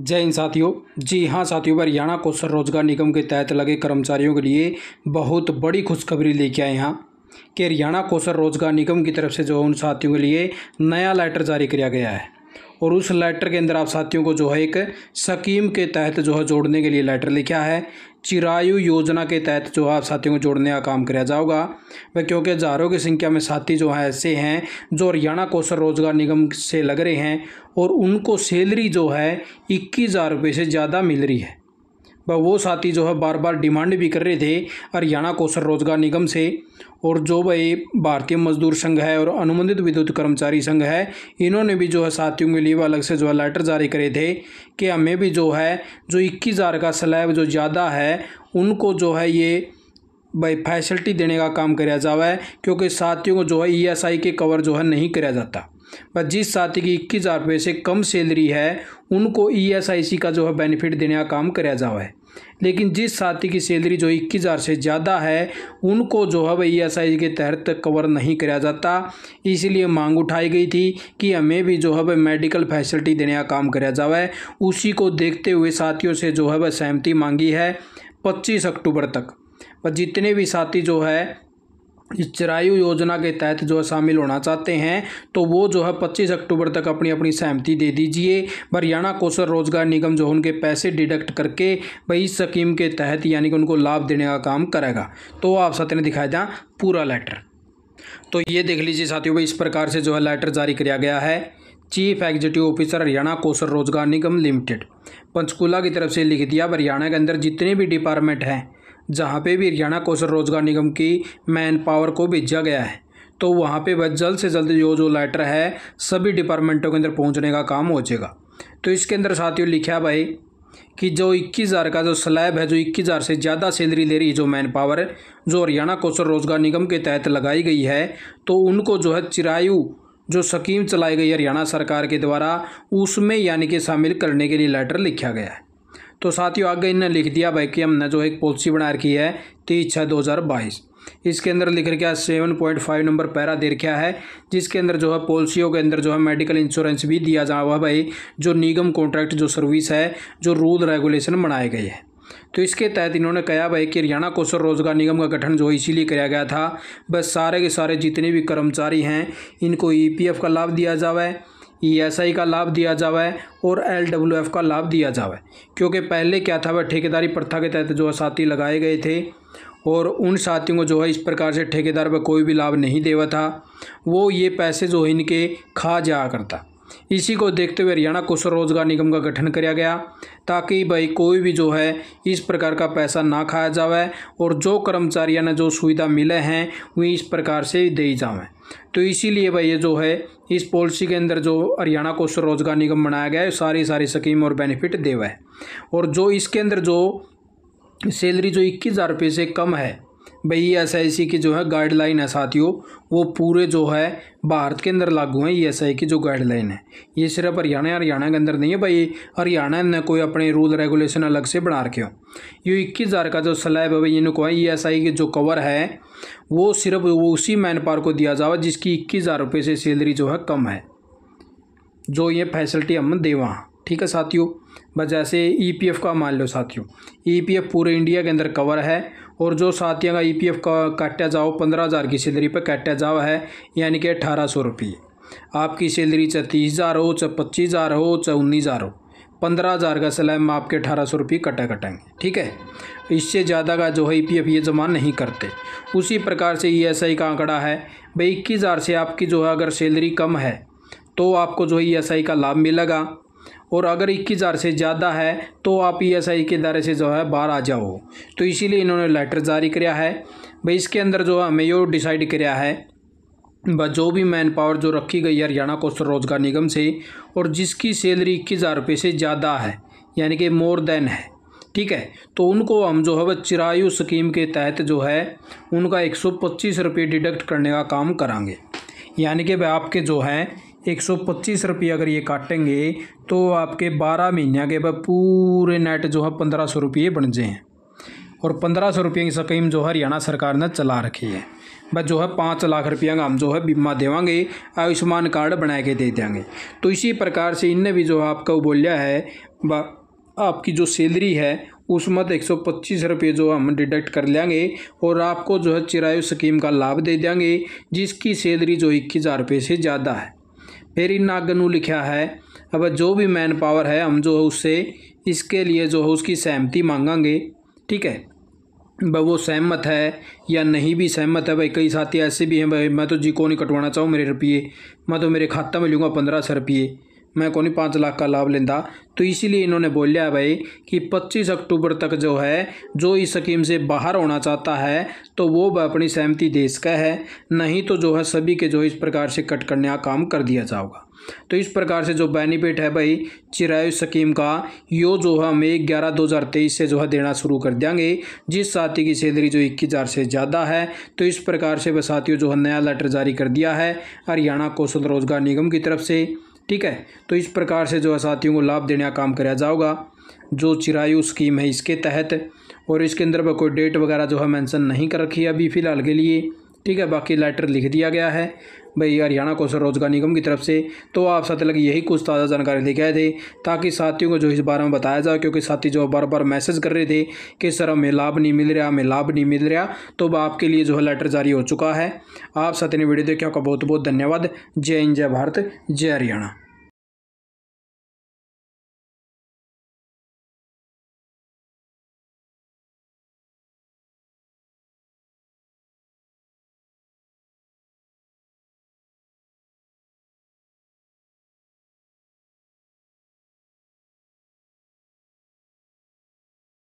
जय हिंद साथियों जी हाँ साथियों हरियाणा कौशल रोजगार निगम के तहत लगे कर्मचारियों के लिए बहुत बड़ी खुशखबरी लेके आए यहाँ कि हरियाणा कौशल रोजगार निगम की तरफ से जो उन साथियों के लिए नया लेटर जारी किया गया है और उस लेटर के अंदर आप साथियों को जो है एक स्कीम के तहत जो है जोड़ने के लिए लेटर लिखा है चिरायु योजना के तहत जो है आप साथियों को जोड़ने का काम किया जाओगा वह क्योंकि हज़ारों की संख्या में साथी जो है ऐसे हैं जो हरियाणा कौशल रोजगार निगम से लग रहे हैं और उनको सैलरी जो है इक्कीस हज़ार रुपये से ज़्यादा मिल रही है व वो साथी जो है बार बार डिमांड भी कर रहे थे हरियाणा कौशल रोजगार निगम से और जो भाई भारतीय मजदूर संघ है और अनुबंधित विद्युत कर्मचारी संघ है इन्होंने भी जो है साथियों के लिए अलग से जो है लेटर जारी करे थे कि हमें भी जो है जो इक्कीस हज़ार का स्लैब जो ज़्यादा है उनको जो है ये भाई फैसिलिटी देने का काम कराया जावा है क्योंकि साथियों को जो है ईएसआई e के कवर जो है नहीं कराया जाता जिस साथी की इक्कीस हज़ार रुपये से कम सैलरी है उनको ईएसआईसी e का जो है बेनिफिट देने का काम कराया जाओ है लेकिन जिस साथी की सैलरी जो इक्कीस हज़ार से ज़्यादा है उनको जो है वह ई e के तहत कवर नहीं कराया जाता इसलिए मांग उठाई गई थी कि हमें भी जो है वह मेडिकल फैसिलिटी देने का काम कराया जाए उसी को देखते हुए साथियों से जो है वह सहमति मांगी है पच्चीस अक्टूबर तक पर जितने भी साथी जो है इस चरायु योजना के तहत जो है शामिल होना चाहते हैं तो वो जो है पच्चीस अक्टूबर तक अपनी अपनी सहमति दे दीजिए हरियाणा कौशल रोजगार निगम जो उनके पैसे डिडक्ट करके भाई स्कीम के तहत यानी कि उनको लाभ देने का काम करेगा तो आप सत्य ने दिखाया जा पूरा लेटर तो ये देख लीजिए साथियों भाई इस प्रकार से जो है लेटर जारी किया गया है chief executive officer Haryana Kaushal Rozgar Nigam limited Panchkula की तरफ से लिख दिया हरियाणा के अंदर जितने भी डिपार्टमेंट हैं जहाँ पे भी हरियाणा कौशल रोजगार निगम की मैन पावर को भेजा गया है तो वहाँ पे बस जल्द से जल्द जो जो लेटर है सभी डिपार्टमेंटों के अंदर पहुँचने का काम हो जाएगा तो इसके अंदर साथियों लिखा भाई कि जो इक्कीस हज़ार का जो स्लैब है जो इक्कीस हज़ार से ज़्यादा सैलरी ले रही है जो मैन पावर जो हरियाणा कौशल रोजगार निगम के तहत लगाई गई है तो उनको जो है चिरायु जो स्कीम चलाई गई हरियाणा सरकार के द्वारा उसमें यानी कि शामिल करने के लिए लेटर लिखा गया है तो साथियों आगे इन्हें लिख दिया भाई कि हमने जो एक पॉलिसी बना रखी है तीस छः दो हज़ार बाईस इसके अंदर लिख रखा है seven point five number para दे रखा है जिसके अंदर जो है पॉलिसियों के अंदर जो है मेडिकल इंश्योरेंस भी दिया जा हुआ भाई जो निगम कॉन्ट्रैक्ट जो सर्विस है जो रूल रेगुलेशन बनाए गए हैं तो इसके तहत इन्होंने कहा भाई कि हरियाणा कौशल रोजगार निगम का गठन जो इसीलिए किया गया था बस सारे के सारे जितने भी कर्मचारी हैं इनको एफ e का लाभ दिया जावा है ई e का लाभ दिया जावे और एल का लाभ दिया जावे क्योंकि पहले क्या था वह ठेकेदारी प्रथा के तहत जो साथी लगाए गए थे और उन साथियों को जो है इस प्रकार से ठेकेदार पर कोई भी लाभ नहीं देवा था वो ये पैसे जो इनके खा जाया करता इसी को देखते हुए हरियाणा कुशल रोजगार निगम का गठन किया गया ताकि भाई कोई भी जो है इस प्रकार का पैसा ना खाया जावे और जो कर्मचारियों ने जो सुविधा मिले हैं वे इस प्रकार से दे जावें तो इसीलिए भाई ये जो है इस पॉलिसी के अंदर जो हरियाणा को स्वरोजगार निगम बनाया गया है सारी सारी स्कीम और बेनिफिट देवा है और जो इसके अंदर जो सैलरी जो इक्कीस हज़ार रुपये से कम है भाई एस आई सी की जो है गाइडलाइन है साथियों वो पूरे जो है भारत के अंदर लागू हैं ई एस आई की जो गाइडलाइन है ये सिर्फ हरियाणा हरियाणा के अंदर नहीं है भाई हरियाणा ने कोई अपने रूल रेगुलेशन अलग से बना रखे हो ये इक्कीस हज़ार का जो स्लैब है भाई इनको ई एस आई की जो कवर है वो सिर्फ वो उसी मैन पावर को दिया जावा जिसकी इक्कीस हज़ार रुपये से सैलरी जो है कम है जो ये फैसिलिटी हम दे वहाँ ठीक है साथियों बस जैसे ई पी एफ़ का मान लो साथियों ई पी एफ़ पूरे इंडिया के अंदर कवर है और जो साथियों का ई e का काटा जाओ पंद्रह हज़ार की सैलरी पर काटा जाओ है यानी कि अठारह सौ रुपये आपकी सैलरी चाहे तीस हज़ार हो चाहे पच्चीस हज़ार हो चाहे उन्नीस हज़ार हो पंद्रह हज़ार का सलाह में आपके अठारह सौ रुपये कटा कटाएंगे ठीक है इससे ज़्यादा का जो है ई e ये जमा नहीं करते उसी प्रकार से ई e का आंकड़ा है भाई इक्कीस हज़ार से आपकी जो है अगर सैलरी कम है तो आपको जो है ई का लाभ मिलेगा और अगर इक्कीस हज़ार से ज़्यादा है तो आप ईएसआई e के दायरे से जो है बाहर आ जाओ तो इसीलिए इन्होंने लेटर जारी किया है भाई इसके अंदर जो है हमें यो डिसाइड किया है जो भी मैन पावर जो रखी गई है हरियाणा कौशल रोजगार निगम से और जिसकी सैलरी इक्कीस हज़ार रुपये से ज़्यादा है यानी कि मोर देन है ठीक है तो उनको हम जो है वह चिरायु स्कीम के तहत जो है उनका एक सौ पच्चीस रुपये डिडक्ट करने का काम करेंगे यानी कि भाई आपके जो है एक सौ पच्चीस रुपये अगर ये काटेंगे तो आपके बारह महीने के बाद पूरे नेट जो है पंद्रह सौ रुपये बन जाएँ और पंद्रह सौ रुपये की स्कीम जो हरियाणा सरकार ने चला रखी है बस जो है पाँच लाख रुपये का हम जो है बीमा देवांगे आयुष्मान कार्ड बना के दे देंगे तो इसी प्रकार से इनने भी जो आपका बोलिया है आपकी जो सैलरी है उसमें एक सौ पच्चीस रुपये जो हम डिडक्ट कर लेंगे और आपको जो है चिरायु स्कीम का लाभ दे देंगे जिसकी सैलरी जो इक्कीस हज़ार रुपये से ज़्यादा है फिर इन नागनू लिखा है अब जो भी मैन पावर है हम जो है उससे इसके लिए जो है उसकी सहमति मांगेंगे ठीक है वो सहमत है या नहीं भी सहमत है भाई कई साथी ऐसे भी हैं भाई मैं तो जी को नहीं कटवाना चाहूँ मेरे रुपये मैं तो मेरे खाता में लूँगा पंद्रह सौ रुपये मैं कौन पाँच लाख का लाभ लेता तो इसीलिए इन्होंने बोलिया भाई कि 25 अक्टूबर तक जो है जो इस स्कीम से बाहर होना चाहता है तो वो अपनी सहमति दे सका है नहीं तो जो है सभी के जो इस प्रकार से कट करने का काम कर दिया जाएगा तो इस प्रकार से जो बेनिफिट है भाई चिरायु स्कीम का यो जो है हमें ग्यारह दो हज़ार तेईस से जो है देना शुरू कर देंगे जिस साथी की सैलरी जो इक्कीस हज़ार से ज़्यादा है तो इस प्रकार से वह साथियों जो है नया लेटर जारी कर दिया है हरियाणा कौशल रोजगार निगम की तरफ से ठीक है तो इस प्रकार से जो है साथियों को लाभ देने का काम कराया जाओगा जो चिरायु स्कीम है इसके तहत और इसके अंदर कोई डेट वगैरह जो है मेंशन नहीं कर रखी है अभी फ़िलहाल के लिए ठीक है बाकी लेटर लिख दिया गया है भाई हरियाणा कौशल रोजगार निगम की तरफ से तो आप साथ लगी यही कुछ ताज़ा जानकारी लेके आए थे ताकि साथियों को जो इस बारे में बताया जाए क्योंकि साथी जो बार बार मैसेज कर रहे थे कि सर हमें लाभ नहीं मिल रहा हमें लाभ नहीं मिल रहा तो अब आपके लिए जो है लेटर जारी हो चुका है आप साथी ने वीडियो देखी आपका बहुत बहुत धन्यवाद जय हिंद जय भारत जय हरियाणा